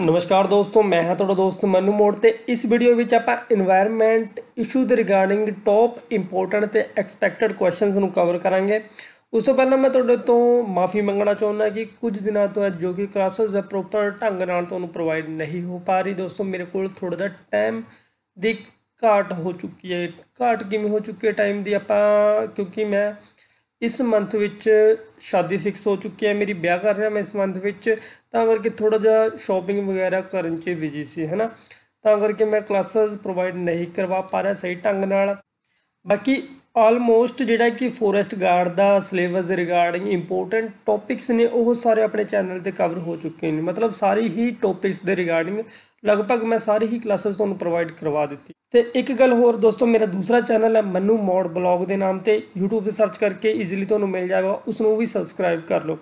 ਨਮਸਕਾਰ ਦੋਸਤੋ ਮੈਂ ਹਾਂ ਤੁਹਾਡਾ ਦੋਸਤ ਮਨੂ ਮੋੜ ਤੇ ਇਸ ਵੀਡੀਓ ਵਿੱਚ ਆਪਾਂ এনवायरमेंट ਇਸ਼ੂ ਦੇ ਰਿਗਾਰਡਿੰਗ ਟੌਪ ਇੰਪੋਰਟੈਂਟ ਤੇ ਐਕਸਪੈਕਟਡ ਕੁਐਸਚਨਸ ਨੂੰ ਕਵਰ ਕਰਾਂਗੇ ਉਸ ਤੋਂ ਪਹਿਲਾਂ ਮੈਂ ਤੁਹਾਡੇ ਤੋਂ ਮਾਫੀ ਮੰਗਣਾ ਚਾਹੁੰਦਾ ਕਿ ਕੁਝ ਦਿਨਾਂ ਤੋਂ ਜੋ ਕਿ ਕਲਾਸਸ ਪ੍ਰੋਪਰ ਢੰਗ ਨਾਲ ਤੁਹਾਨੂੰ ਪ੍ਰੋਵਾਈਡ ਨਹੀਂ ਹੋ ਪਾ ਰਹੀ ਦੋਸਤੋ ਮੇਰੇ ਕੋਲ ਥੋੜਾ ਜਿਹਾ ਟਾਈਮ ਦੀ ਘਾਟ ਹੋ ਚੁੱਕੀ ਹੈ ਘਾਟ ਕਿਵੇਂ ਹੋ ਚੁੱਕੀ ਹੈ ਟਾਈਮ ਦੀ ਆਪਾਂ ਕਿਉਂਕਿ ਮੈਂ ਇਸ ਮੰਥ ਵਿੱਚ ਸ਼ਾਦੀ ਫਿਕਸ ਹੋ ਚੁੱਕੀ ਹੈ ਮੇਰੀ ਵਿਆਹ ਕਰ ਰਿਹਾ ਮੈਂ ਇਸ ਮੰਥ ਵਿੱਚ ਤਾਂ ਕਰਕੇ ਥੋੜਾ ਜਿਹਾ ਸ਼ਾਪਿੰਗ ਵਗੈਰਾ ਕਰਨ 'ਚ ਬਿਜ਼ੀ ਸੀ ਹੈਨਾ ਤਾਂ ਕਰਕੇ ਮੈਂ ਕਲਾਸਸ ਪ੍ਰੋਵਾਈਡ ਨਹੀਂ ਕਰਵਾ ਪਾ ਰਿਹਾ ਸਹੀ ਢੰਗ ਨਾਲ ਬਾਕੀ ਆਲਮੋਸਟ ਜਿਹੜਾ ਕਿ ਫੋਰੈਸਟ ਗਾਰਡ ਦਾ ਸਿਲੇਬਸ ਦੇ ਰਿਗਾਰਡਿੰਗ ਇੰਪੋਰਟੈਂਟ ਟੌਪਿਕਸ ਨੇ ਉਹ ਸਾਰੇ ਆਪਣੇ ਚੈਨਲ ਤੇ ਕਵਰ ਹੋ ਚੁੱਕੇ ਨੇ ਮਤਲਬ ਸਾਰੇ ਹੀ ਟੌਪਿਕਸ ਦੇ ਰਿਗਾਰਡਿੰਗ ਲਗਭਗ ਮੈਂ ਸਾਰੀ ਹੀ ਕਲਾਸਸ ਤੁਹਾਨੂੰ ਪ੍ਰੋਵਾਈਡ ਕਰਵਾ ਦਿੱਤੀ ਤੇ ਇੱਕ ਗੱਲ ਹੋਰ ਦੋਸਤੋ ਮੇਰਾ ਦੂਸਰਾ ਚੈਨਲ ਹੈ ਮੰਨੂ ਮੋੜ ਬਲੌਗ ਦੇ ਨਾਮ ਤੇ YouTube ਤੇ ਸਰਚ ਕਰਕੇ ਈਜ਼ੀਲੀ ਤੁਹਾਨੂੰ ਮਿਲ ਜਾਏਗਾ ਉਸ ਨੂੰ ਵੀ ਸਬਸਕ੍ਰਾਈਬ ਕਰ ਲਓ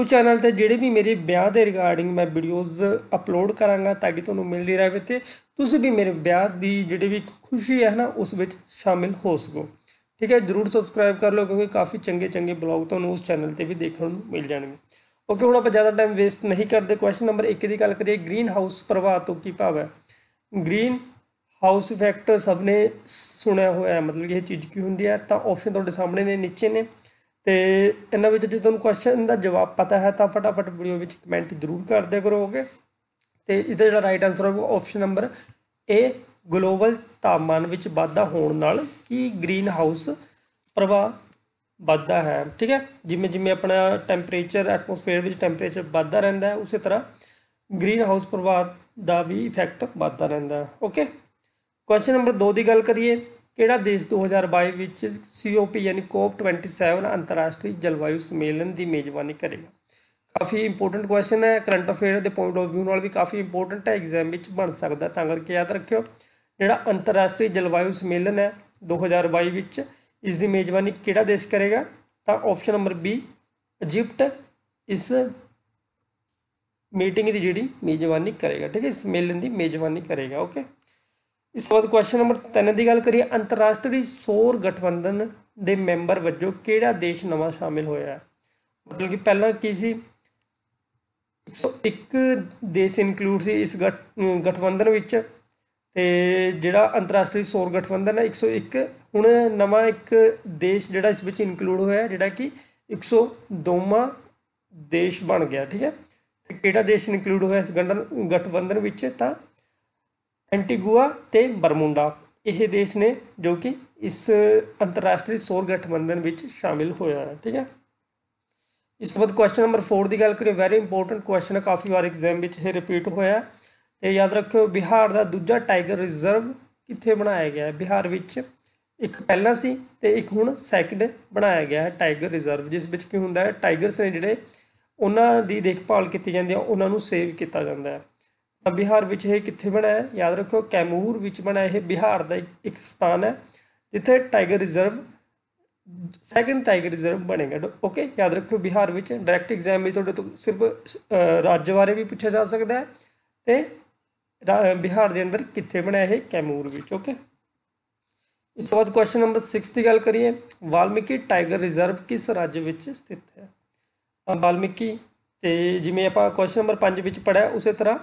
ਉਸ ਚੈਨਲ ਤੇ ਜਿਹੜੇ ਵੀ ਮੇਰੇ ਵਿਆਹ ਦੇ ਰਿਗਾਰਡਿੰਗ ਮੈਂ ਵੀਡੀਓਜ਼ ਅਪਲੋਡ ਕਰਾਂਗਾ ਤਾਂ ਕਿ ਤੁਹਾਨੂੰ ਮਿਲਦੀ ਰਹੇ ਤੇ ਤੁਸੀਂ ਵੀ ਮੇਰੇ ਵਿਆਹ ਦੀ ਜਿਹੜੀ ਵੀ ਖੁਸ਼ੀ ਹੈ ਨਾ ਉਸ ਵਿੱਚ ਸ਼ਾਮਿਲ ਹੋ ਸਕੋ ਠੀਕ ਹੈ ਜਰੂਰ ਸਬਸਕ੍ਰਾਈਬ ਕਰ ਲਓ ਕਿਉਂਕਿ ਕਾਫੀ ਚੰਗੇ ਚੰਗੇ ਬਲੌਗ ਤੁਹਾਨੂੰ ਉਸ ਚੈਨਲ ਤੇ ਵੀ ਦੇਖਣ ਨੂੰ ਮਿਲ ਜਾਣਗੇ ਓਕੇ ਹੁਣ ਆਪਾਂ ਜ਼ਿਆਦਾ ਟਾਈਮ ਵੇਸਟ ਨਹੀਂ ਕਰਦੇ ਕੁਐਸਚਨ ਨੰਬਰ 1 ਦੀ ਗੱਲ ਕਰੀਏ ਗ੍ਰੀਨ ਹਾਊਸ ਪ੍ਰਭਾਵ ਤੋਂ ਕੀ ਭਾਵ ਹੈ ਗ੍ਰੀਨ ਹਾਊਸ ਇਫੈਕਟ ਸਭ ਨੇ ਸੁਣਿਆ ਹੋਇਆ ਹੈ ਮਤਲਬ ਇਹ ਚੀਜ਼ ਕੀ ਹੁੰਦੀ ਹੈ ਤਾਂ ਆਪਸ਼ਨ ਤੁਹਾਡੇ ਸਾਹਮਣੇ ਨੇ ਨੀਚੇ ਨੇ ਤੇ ਇਹਨਾਂ ਵਿੱਚ ਜੇ ਤੁਹਾਨੂੰ ਕੁਐਸਚਨ ਦਾ ਜਵਾਬ ਪਤਾ ਹੈ ਤਾਂ ਫਟਾਫਟ ਵੀਡੀਓ ਵਿੱਚ ਕਮੈਂਟ ਜ਼ਰੂਰ ਕਰ ਦਿਆ ਕਰੋਗੇ ਤੇ ਇਹਦਾ ਜਿਹੜਾ ਰਾਈਟ ਆਨਸਰ ਹੋਊਗਾ ਆਪਸ਼ਨ ਨੰਬਰ ਏ ਗਲੋਬਲ ਤਾਪਮਾਨ ਵਿੱਚ ਵਾਧਾ ਹੋਣ ਨਾਲ ਕੀ ਗ੍ਰੀਨ ਹਾਊਸ ਪ੍ਰਭਾਵ ਵੱਧਦਾ ਹੈ ਠੀਕ ਹੈ ਜਿਵੇਂ ਜਿਵੇਂ ਆਪਣਾ ਟੈਂਪਰੇਚਰ ਐਟਮੋਸਫੇਅਰ ਵਿੱਚ ਟੈਂਪਰੇਚਰ ਵੱਧਦਾ ਰਹਿੰਦਾ ਹੈ ਉਸੇ ਤਰ੍ਹਾਂ ਗ੍ਰੀਨ ਹਾਊਸ ਪ੍ਰਭਾਵ ਦਾ ਵੀ ਇਫੈਕਟ ਵੱਧਦਾ ਰਹਿੰਦਾ ਹੈ ਓਕੇ ਕੁਐਸਚਨ ਨੰਬਰ 2 ਦੀ ਗੱਲ ਕਰੀਏ ਕਿਹੜਾ ਦੇਸ਼ 2022 ਵਿੱਚ ਸੀਓਪੀ ਯਾਨੀ ਕੋਪ 27 ਅੰਤਰਰਾਸ਼ਟਰੀ ਜਲਵਾਯੂ ਸੰਮੇਲਨ ਦੀ ਮੇਜ਼ਬਾਨੀ ਕਰੇਗਾ ਕਾਫੀ ਇੰਪੋਰਟੈਂਟ ਕੁਐਸਚਨ ਹੈ ਕਰੰਟ ਅਫੇਅਰ ਦੇ ਪੁਆਇੰਟ ਆਫ View ਨਾਲ ਵੀ ਕਾਫੀ ਇੰਪੋਰਟੈਂਟ ਹੈ ਐਗਜ਼ਾਮ ਵਿੱਚ ਬਣ ਸਕਦਾ ਤਾਂ ਕਰਕੇ ਯਾਦ ਰੱਖਿਓ ਜਿਹੜਾ ਅੰਤਰਰਾਸ਼ਟਰੀ ਜਲਵਾਯੂ ਸੰਮੇਲਨ ਹੈ 2022 ਵਿੱਚ ਇਸ ਦੀ ਮੇਜ਼ਬਾਨੀ ਕਿਹੜਾ ਦੇਸ਼ ਕਰੇਗਾ ਤਾਂ ਆਪਸ਼ਨ ਨੰਬਰ ਬੀ ਇਜੀਪਟ ਇਸ ਮੀਟਿੰਗ ਦੀ ਜਿਹੜੀ ਮੇਜ਼ਬਾਨੀ ਕਰੇਗਾ ਠੀਕ ਹੈ ਇਸ ਸੰਮੇਲਨ ਦੀ ਮੇਜ਼ਬਾਨੀ ਕਰੇਗਾ ਓਕੇ ਇਸ ਤੋਂ ਬਾਅਦ ਕੁਐਸਚਨ ਨੰਬਰ 3 ਦੀ ਗੱਲ ਕਰੀਏ ਅੰਤਰਰਾਸ਼ਟਰੀ ਸੌਰ ਗਠਬੰਧਨ ਦੇ ਮੈਂਬਰ ਵਜੋਂ ਕਿਹੜਾ ਦੇਸ਼ ਨਵਾਂ ਸ਼ਾਮਿਲ ਹੋਇਆ ਹੈ ਮਤਲਬ ਕਿ ਪਹਿਲਾਂ ਕੀ ਸੀ 101 ਦੇਸ਼ ਇਨਕਲੂਡ ਸੀ ਇਸ ਗਠਬੰਧਨ ਵਿੱਚ ਤੇ ਜਿਹੜਾ ਅੰਤਰਰਾਸ਼ਟਰੀ ਸੌਰ ਗਠਬੰਧਨ ਹੈ 101 ਹੁਣ ਨਵਾਂ ਇੱਕ ਦੇਸ਼ ਜਿਹੜਾ ਇਸ ਵਿੱਚ ਇਨਕਲੂਡ ਹੋਇਆ ਹੈ ਜਿਹੜਾ ਕਿ 102ਵਾਂ ਦੇਸ਼ ਬਣ ਗਿਆ ਠੀਕ ਹੈ ਤੇ ਕਿਹੜਾ ਦੇਸ਼ ਇਨਕਲੂਡ ਹੋਇਆ ਇਸ ਗਠਬੰਧਨ ਵਿੱਚ ਤਾਂ ਐਂਟੀਗੁਆ ਤੇ ਬਰਮੁੰਡਾ ਇਹ ਦੇਸ਼ ਨੇ ਜੋ ਕਿ ਇਸ ਅੰਤਰਰਾਸ਼ਟਰੀ ਸੌਰ ਗਠਬੰਧਨ ਵਿੱਚ ਸ਼ਾਮਿਲ ਹੋਇਆ ਹੈ ਠੀਕ ਹੈ ਇਸ ਵਕਤ ਕੁਐਸਚਨ ਨੰਬਰ 4 ਦੀ ਗੱਲ ਕਰੀਏ ਵੈਰੀ ਇੰਪੋਰਟੈਂਟ ਕੁਐਸਚਨ ਹੈ ਕਾਫੀ ਵਾਰ ਐਗਜ਼ਾਮ ਵਿੱਚ ਇਹ ਰਿਪੀਟ ਹੋਇਆ ਹੈ ਤੇ ਯਾਦ ਰੱਖਿਓ ਬਿਹਾਰ ਦਾ ਦੂਜਾ ਟਾਈਗਰ ਰਿਜ਼ਰਵ ਕਿੱਥੇ ਬਣਾਇਆ ਗਿਆ ਹੈ ਬਿਹਾਰ ਵਿੱਚ ਇੱਕ ਪਹਿਲਾਂ ਸੀ ਤੇ ਇੱਕ ਹੁਣ ਸੈਕਿੰਡ ਬਣਾਇਆ ਗਿਆ ਹੈ ਟਾਈਗਰ ਰਿਜ਼ਰਵ ਜਿਸ ਵਿੱਚ ਕੀ ਹੁੰਦਾ ਹੈ ਟਾਈਗਰਸ ਨੇ ਜਿਹੜੇ ਉਹਨਾਂ ਦੀ ਦੇਖਭਾਲ ਕੀਤੀ ਜਾਂਦੀ ਹੈ ਉਹਨਾਂ ਨੂੰ ਸੇਵ ਕੀਤਾ ਜਾਂਦਾ ਹੈ ਤਾਂ ਬਿਹਾਰ ਵਿੱਚ ਇਹ ਕਿੱਥੇ ਬਣਾਇਆ ਹੈ ਯਾਦ ਰੱਖੋ ਕੈਮੂਰ ਵਿੱਚ ਬਣਾਇਆ ਇਹ ਬਿਹਾਰ ਦਾ ਇੱਕ ਸਥਾਨ ਹੈ ਜਿੱਥੇ tiger reserve second tiger reserve ਬਣੇਗਾ ਓਕੇ ਯਾਦ ਰੱਖੋ ਬਿਹਾਰ ਵਿੱਚ ਡਾਇਰੈਕਟ ਐਗਜ਼ਾਮ ਵਿੱਚ ਤੁਹਾਡੇ ਤੋਂ ਸਿਰਫ ਰਾਜ ਬਾਰੇ ਵੀ ਪੁੱਛਿਆ ਜਾ ਸਕਦਾ ਹੈ ਤੇ ਬਿਹਾਰ ਦੇ ਅੰਦਰ ਕਿੱਥੇ ਬਣਿਆ ਇਹ ਕੈਮੂਰ ਵਿੱਚ ਓਕੇ ਇਸ ਤੋਂ ਬਾਅਦ ਕੁਐਸਚਨ ਨੰਬਰ 6 ਦੀ ਗੱਲ ਕਰੀਏ ਵਾਲਮੀਕੀ ਟਾਈਗਰ ਰਿਜ਼ਰਵ ਕਿਸ ਰਾਜ ਵਿੱਚ ਸਥਿਤ ਹੈ ਵਾਲਮੀਕੀ ਤੇ ਜਿਵੇਂ ਆਪਾਂ ਕੁਐਸਚਨ ਨੰਬਰ 5 ਵਿੱਚ ਪੜਿਆ ਉਸੇ ਤਰ੍ਹਾਂ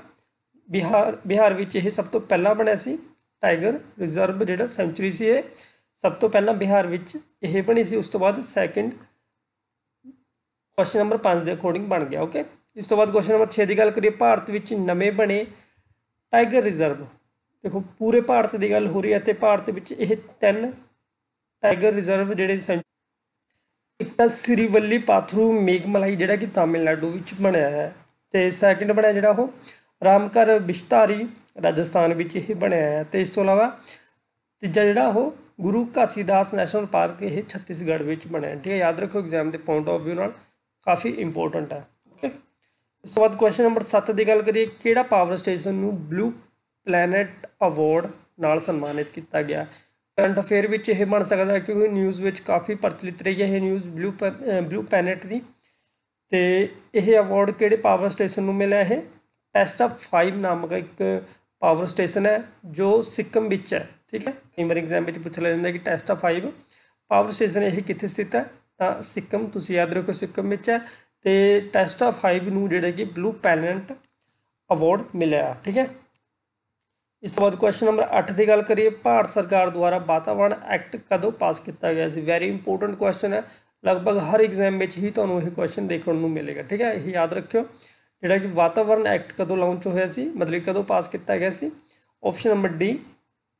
ਬਿਹਾਰ ਬਿਹਾਰ ਵਿੱਚ ਇਹ ਸਭ ਤੋਂ ਪਹਿਲਾਂ ਬਣਿਆ ਸੀ ਟਾਈਗਰ ਰਿਜ਼ਰਵ ਜਿਹੜਾ ਸੈਂਚਰੀ ਸੀ ਇਹ ਸਭ ਤੋਂ ਪਹਿਲਾਂ ਬਿਹਾਰ ਵਿੱਚ ਇਹ ਬਣੀ ਸੀ ਉਸ ਤੋਂ ਬਾਅਦ ਸੈਕਿੰਡ ਕੁਐਸਚਨ ਨੰਬਰ 5 ਦੇ ਅਕੋਰਡਿੰਗ ਬਣ ਗਿਆ ਓਕੇ ਇਸ ਤੋਂ ਬਾਅਦ ਕੁਐਸਚਨ ਨੰਬਰ 6 ਦੀ ਗੱਲ ਕਰੀਏ ਭਾਰਤ ਵਿੱਚ ਨਵੇਂ ਬਣੇ ਟਾਈਗਰ ਰਿਜ਼ਰਵ ਦੇਖੋ ਪੂਰੇ ਭਾਰਤ ਦੀ ਗੱਲ ਹੋ ਰਹੀ ਹੈ ਤੇ ਭਾਰਤ ਵਿੱਚ ਇਹ ਤਿੰਨ ਟਾਈਗਰ ਰਿਜ਼ਰਵ ਜਿਹੜੇ ਇੱਕ ਤਾਂ ਸ੍ਰੀਵੱਲੀ ਪਾਥਰੂ ਮੇਗਮਲਾਈ ਜਿਹੜਾ ਕਿ ਤਾਮਿਲਨਾਡੂ ਵਿੱਚ ਬਣਿਆ ਹੈ ਤੇ ਸੈਕਿੰਡ ਬਣਿਆ ਜਿਹੜਾ ਉਹ ਰਾਮਕਰ ਵਿਸ਼ਤਾਰੀ ਰਾਜਸਥਾਨ ਵਿੱਚ ਇਹ ਬਣਿਆ ਹੈ ਤੇ ਇਸ ਤੋਂ ਇਲਾਵਾ ਤੀਜਾ ਜਿਹੜਾ ਉਹ ਗੁਰੂ ਕਾਸੀਦਾਸ ਨੈਸ਼ਨਲ ਪਾਰਕ ਇਹ ਛੱਤੀਸਗੜ੍ਹ ਵਿੱਚ ਬਣਿਆ ਠੀਕ ਹੈ ਯਾਦ ਰੱਖੋ ਐਗਜ਼ਾਮ ਦੇ ਪੁਆਇੰਟ ਆਫ View ਨਾਲ ਕਾਫੀ ਇੰਪੋਰਟੈਂਟ ਹੈ ਸੋ ਬਾਅਦ ਕੁਐਸਚਨ ਨੰਬਰ 7 ਦੀ ਗੱਲ ਕਰੀਏ ਕਿਹੜਾ ਪਾਵਰ ਸਟੇਸ਼ਨ ਨੂੰ ਬਲੂ ਪਲੈਨਟ ਅਵਾਰਡ ਨਾਲ ਸਨਮਾਨਿਤ ਕੀਤਾ ਗਿਆ ਕਰੰਟ ਅਫੇਅਰ ਵਿੱਚ ਇਹ ਬਣ ਸਕਦਾ ਕਿਉਂਕਿ ਨਿਊਜ਼ ਵਿੱਚ ਕਾਫੀ ਪ੍ਰਚਲਿਤ ਰਹੀ ਹੈ ਇਹ ਨਿਊਜ਼ ਬਲੂ ਬਲੂ ਪਲੈਨਟ ਦੀ ਤੇ ਇਹ ਅਵਾਰਡ ਕਿਹੜੇ ਪਾਵਰ ਸਟੇਸ਼ਨ ਨੂੰ ਮਿਲਿਆ ਇਹ ਟੈਸਟਾ 5 ਨਾਮਕ ਇੱਕ ਪਾਵਰ ਸਟੇਸ਼ਨ ਹੈ ਜੋ ਸਿੱਕਮ ਵਿੱਚ ਹੈ ਠੀਕ ਹੈ ਕਈ ਵਾਰ ਐਗਜ਼ਾਮ ਵਿੱਚ ਪੁੱਛ ਲਿਆ ਜਾਂਦਾ ਕਿ ਟੈਸਟਾ 5 ਪਾਵਰ ਸਟੇਸ਼ਨ ਇਹ ਕਿੱਥੇ ਸਥਿਤ ਹੈ ਤਾਂ ਸਿੱਕਮ ਤੁਸੀਂ ਯਾਦ ਰੱਖੋ ਸਿੱਕਮ ਵਿੱਚ ਹੈ ਤੇ ਟੈਸਟਾ 5 ਨੂੰ ਜਿਹੜਾ ਕਿ ਬਲੂ ਪੈਲੈਂਟ ਅਵਾਰਡ ਮਿਲਿਆ ਠੀਕ ਹੈ ਇਸ ਤੋਂ ਬਾਅਦ ਕੁਐਸਚਨ ਨੰਬਰ 8 ਦੀ ਗੱਲ ਕਰੀਏ ਭਾਰਤ ਸਰਕਾਰ ਦੁਆਰਾ ਵਾਤਾਵਰਣ ਐਕਟ ਕਦੋਂ ਪਾਸ ਕੀਤਾ ਗਿਆ ਸੀ ਵੈਰੀ ਇੰਪੋਰਟੈਂਟ ਕੁਐਸਚਨ ਹੈ ਲਗਭਗ ਹਰ ਐਗਜ਼ਾਮ ਵਿੱਚ ਹੀ ਤੁਹਾਨੂੰ ਇਹ ਕੁਐਸਚਨ ਦੇਖਣ ਨੂੰ ਮਿਲੇਗਾ ਠੀਕ ਹੈ ਇਹ ਯਾਦ ਰੱਖਿਓ ਜਿਹੜਾ ਕਿ ਵਾਤਾਵਰਣ ਐਕਟ ਕਦੋਂ ਲਾਂਚ ਹੋਇਆ ਸੀ ਮਤਲਬ ਕਦੋਂ ਪਾਸ ਕੀਤਾ ਗਿਆ ਸੀ ਆਪਸ਼ਨ ਨੰਬਰ ਡੀ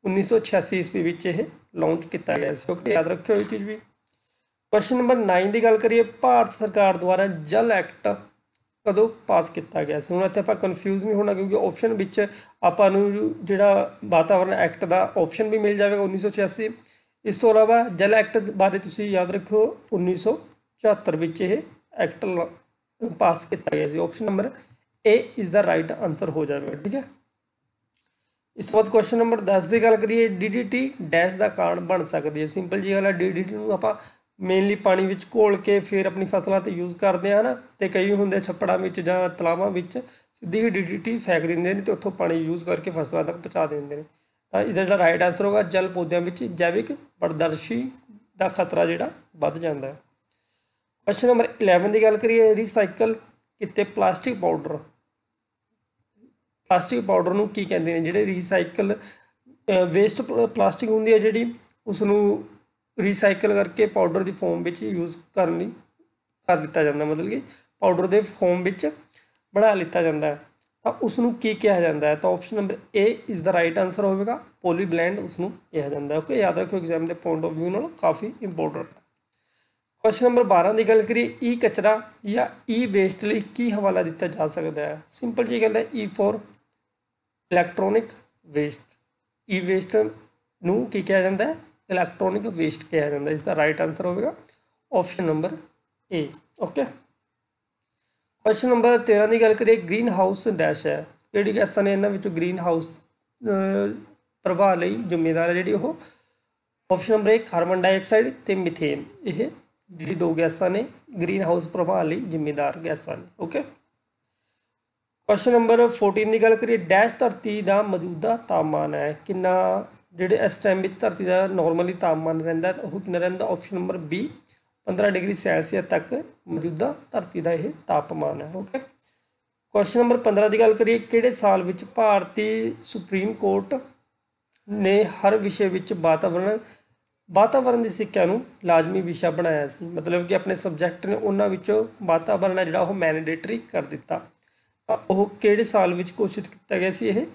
1986 ਈਸਵੀ ਵਿੱਚ ਇਹ ਲਾਂਚ ਕੀਤਾ ਗਿਆ ਸੀ ਓਕੇ ਯਾਦ ਰੱਖਿਓ ਇਹ ਚੀਜ਼ ਵੀ ਪ੍ਰਸ਼ਨ ਨੰਬਰ 9 ਦੀ ਗੱਲ ਕਰੀਏ ਭਾਰਤ ਸਰਕਾਰ ਦੁਆਰਾ ਜਲ ਐਕਟ ਕਦੋਂ ਪਾਸ ਕੀਤਾ ਗਿਆ ਸੀ ਹੁਣ ਇੱਥੇ ਆਪਾਂ ਕਨਫਿਊਜ਼ ਨਹੀਂ ਹੋਣਾ ਕਿਉਂਕਿ ਆਪਸ਼ਨ ਵਿੱਚ ਆਪਾਂ ਨੂੰ ਜਿਹੜਾ ਵਾਤਾਵਰਣ ਐਕਟ ਦਾ ਆਪਸ਼ਨ ਵੀ ਮਿਲ ਜਾਵੇਗਾ 1986 ਇਸ ਤੋਂ ਇਲਾਵਾ ਜਲ ਐਕਟ ਬਾਰੇ ਤੁਸੀਂ ਯਾਦ ਰੱਖੋ 1974 ਵਿੱਚ ਇਹ ਐਕਟ ਪਾਸ ਕੀਤਾ ਗਿਆ ਸੀ ਆਪਸ਼ਨ ਨੰਬਰ A ਇਸ ਦਾ ਰਾਈਟ ਆਨਸਰ ਹੋ ਜਾਵੇਗਾ ਠੀਕ ਹੈ ਇਸ ਤੋਂ ਬਾਅਦ ਕੁਐਸਚਨ ਨੰਬਰ 10 ਦੀ ਗੱਲ ਕਰੀਏ ਡੀਡੀਟੀ ਡੈਸ਼ ਦਾ ਕਾਰਨ ਬਣ ਸਕਦੀ ਹੈ ਸਿੰਪਲ ਜੀ ਗੱਲ ਡੀਡੀਟੀ ਨੂੰ ਆਪਾਂ ਮੇਨਲੀ ਪਾਣੀ ਵਿੱਚ ਘੋਲ ਕੇ ਫਿਰ ਆਪਣੀ ਫਸਲਾਂ ਤੇ ਯੂਜ਼ ਕਰਦੇ ਹਨ ਤੇ ਕਈ ਹੁੰਦੇ ਛੱਪੜਾਂ ਵਿੱਚ ਜਾਂ ਤਲਾਵਾਂ ਵਿੱਚ ਸਿੱਧੀ ਹੀ ਡੀਡੀਟੀ ਫੈਕ ਦਿੰਦੇ ਨੇ ਤੇ ਉੱਥੋਂ ਪਾਣੀ ਯੂਜ਼ ਕਰਕੇ ਫਸਲਾਂ ਤੱਕ ਪਹੁੰਚਾ ਦਿੰਦੇ ਨੇ ਤਾਂ ਇਹਦਾ ਜਿਹੜਾ ਰਾਈਟ ਆਨਸਰ ਹੋਗਾ ਜਲ ਪੌਦਿਆਂ ਵਿੱਚ ਜੈਵਿਕ ਪਰਦਰਸ਼ੀ ਦਾ ਖਤਰਾ ਜਿਹੜਾ ਵੱਧ ਜਾਂਦਾ ਹੈ ਕੁਐਸਚਨ ਨੰਬਰ 11 ਦੀ ਗੱਲ ਕਰੀਏ ਰੀਸਾਈਕਲ ਕਿਤੇ ਪਲਾਸਟਿਕ ਪਾਊਡਰ ਪਲਾਸਟਿਕ ਪਾਊਡਰ ਨੂੰ ਕੀ ਕਹਿੰਦੇ ਨੇ ਜਿਹੜੇ ਰੀਸਾਈਕਲ ਵੇਸਟ ਪਲਾਸਟਿਕ ਹੁੰਦੀ ਹੈ ਜਿਹੜੀ ਉਸ ਨੂੰ ਰੀਸਾਈਕਲ ਕਰਕੇ ਪਾਊਡਰ ਦੀ ਫਾਰਮ ਵਿੱਚ ਯੂਜ਼ ਕਰਨ ਲਈ ਕਰ ਦਿੱਤਾ ਜਾਂਦਾ ਮਤਲਬ ਕਿ ਪਾਊਡਰ ਦੇ ਫਾਰਮ ਵਿੱਚ ਬਣਾ ਲਿੱਤਾ ਜਾਂਦਾ ਹੈ ਤਾਂ ਉਸ ਨੂੰ ਕੀ ਕਿਹਾ ਜਾਂਦਾ ਹੈ ਤਾਂ option number A is the right answer ਹੋਵੇਗਾ ਪੋਲੀ ਬਲੈਂਡ ਉਸ ਨੂੰ ਕਿਹਾ ਜਾਂਦਾ ਹੈ ਓਕੇ ਯਾਦ ਰੱਖੋ ਐਗਜ਼ਾਮ ਦੇ ਪੁਆਇੰਟ ਆਫ View ਨਾਲ ਕਾਫੀ ਇੰਪੋਰਟੈਂਟ ਹੈ ਕੁਐਸਚਨ ਨੰਬਰ 12 ਦੀ ਗੱਲ ਕਰੀ ਈ e ਕਚਰਾ ਜਾਂ ਈ e ਵੇਸਟ ਲਈ ਕੀ ਹਵਾਲਾ ਦਿੱਤਾ ਜਾ ਸਕਦਾ ਹੈ ਸਿੰਪਲ ਜੀ ਗੱਲ ਹੈ E for electronic waste E waste ਨੂੰ ਕੀ ਕਿਹਾ ਜਾਂਦਾ ਹੈ ਇਲੈਕਟ੍ਰੋਨਿਕ ਵੇਸਟ ਕਿਹਾ ਜਾਂਦਾ ਇਸ ਦਾ ਰਾਈਟ ਆਨਸਰ ਹੋਵੇਗਾ option number A okay question number 13 ਦੀ ਗੱਲ ਕਰੀਏ ਗ੍ਰੀਨ ਹਾਊਸ ਡੈਸ਼ ਹੈ ਕਿਹੜੀ ਗੈਸਾਂ ਨੇ ਇਹਨਾਂ ਵਿੱਚੋਂ ਗ੍ਰੀਨ ਹਾਊਸ ਪ੍ਰਭਾਵ ਲਈ ਜ਼ਿੰਮੇਵਾਰ ਹੈ ਜਿਹੜੀ ਉਹ ਆਪਸ਼ਨ ਨੰਬਰ 1 ਕਾਰਬਨ ਡਾਈਆਕਸਾਈਡ ਤੇ ਮੀਥੇਨ ਇਹ ਜਿਹੜੀ ਦੋ ਗੈਸਾਂ ਨੇ ਗ੍ਰੀਨ ਹਾਊਸ ਪ੍ਰਭਾਵ ਲਈ ਜ਼ਿੰਮੇਵਾਰ ਗੈਸਾਂ ਨੇ ਓਕੇ ਕੁਐਸਚਨ ਨੰਬਰ 14 ਦੀ ਗੱਲ ਕਰੀਏ ਡੈਸ਼ ਧਰਤੀ ਦਾ ਮੌਜੂਦਾ ਤਾਪਮਾਨ ਹੈ ਕਿੰਨਾ ਜਿਹੜੇ ਇਸ ਟਾਈਮ ਵਿੱਚ ਧਰਤੀ ਦਾ ਨਾਰਮਲੀ ਤਾਪਮਾਨ ਰਹਿੰਦਾ ਉਹ ਕਿੰਨਾ ਰਹਿੰਦਾ option number B 15 degree Celsius ਤੱਕ ਮੌਜੂਦਾ ਧਰਤੀ ਦਾ ਇਹ ਤਾਪਮਾਨ ਹੈ ਓਕੇ ਕੁਐਸਚਨ ਨੰਬਰ 15 ਦੀ ਗੱਲ ਕਰੀਏ ਕਿਹੜੇ ਸਾਲ ਵਿੱਚ ਭਾਰਤੀ ਸੁਪਰੀਮ ਕੋਰਟ ਨੇ ਹਰ ਵਿਸ਼ੇ ਵਿੱਚ ਵਾਤਾਵਰਣ ਵਾਤਾਵਰਣ ਦੀ ਸਿੱਖਿਆ ਨੂੰ ਲਾਜ਼ਮੀ ਵਿਸ਼ਾ ਬਣਾਇਆ ਸੀ ਮਤਲਬ ਕਿ ਆਪਣੇ ਸਬਜੈਕਟ ਨੇ ਉਹਨਾਂ ਵਿੱਚੋਂ ਵਾਤਾਵਰਣ ਜਿਹੜਾ ਉਹ ਮੈਂਡੇਟਰੀ ਕਰ ਦਿੱਤਾ ਉਹ ਕਿਹੜੇ ਸਾਲ ਵਿੱਚ ਕੋਸ਼ਿਸ਼ ਕੀਤਾ ਗਿਆ ਸੀ ਇਹ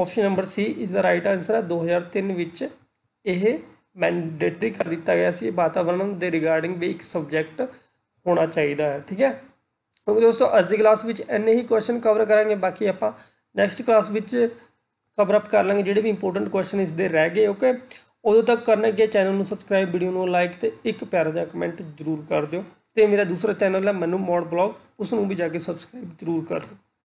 ਆਪਸ਼ਨ ਨੰਬਰ ਸੀ ਇਸ ਦਾ ਰਾਈਟ ਆਨਸਰ ਹੈ 2003 ਵਿੱਚ ਇਹ ਮੈਂਡੇਟਰੀ ਕਰ ਦਿੱਤਾ ਗਿਆ ਸੀ ਵਾਤਾਵਰਣ ਦੇ ਰਿਗਾਰਡਿੰਗ ਵੀ ਇੱਕ ਸਬਜੈਕਟ ਹੋਣਾ ਚਾਹੀਦਾ ਹੈ ਠੀਕ ਹੈ ਕਿਉਂਕਿ ਦੋਸਤੋ ਅੱਜ ਦੀ ਕਲਾਸ ਵਿੱਚ ਇੰਨੇ ਹੀ ਕੁਐਸਚਨ ਕਵਰ ਕਰਾਂਗੇ ਬਾਕੀ ਆਪਾਂ ਨੈਕਸਟ ਕਲਾਸ ਵਿੱਚ ਕਵਰ ਅਪ ਕਰ ਲਾਂਗੇ ਜਿਹੜੇ ਵੀ ਇੰਪੋਰਟੈਂਟ ਕੁਐਸਚਨ ਇਸ ਦੇ ਰਹਿ ਗਏ ਓਕੇ ਉਦੋਂ ਤੱਕ ਕਰਨ ਕਿ ਚੈਨਲ ਨੂੰ ਸਬਸਕ੍ਰਾਈਬ ਵੀਡੀਓ ਨੂੰ ਲਾਈਕ ਤੇ ਇੱਕ ਪਿਆਰਾ ਜਿਹਾ ਕਮੈਂਟ ਜ਼ਰੂਰ ਕਰ ਦਿਓ ਤੇ ਮੇਰਾ ਦੂਸਰਾ ਚੈਨਲ ਹੈ ਮਨੂ ਮੋੜ ਬਲੌਗ ਉਸ ਨੂੰ ਵੀ ਜਾ ਕੇ ਸਬਸਕ੍ਰਾਈਬ ਜ਼ਰੂਰ ਕਰ ਦਿਓ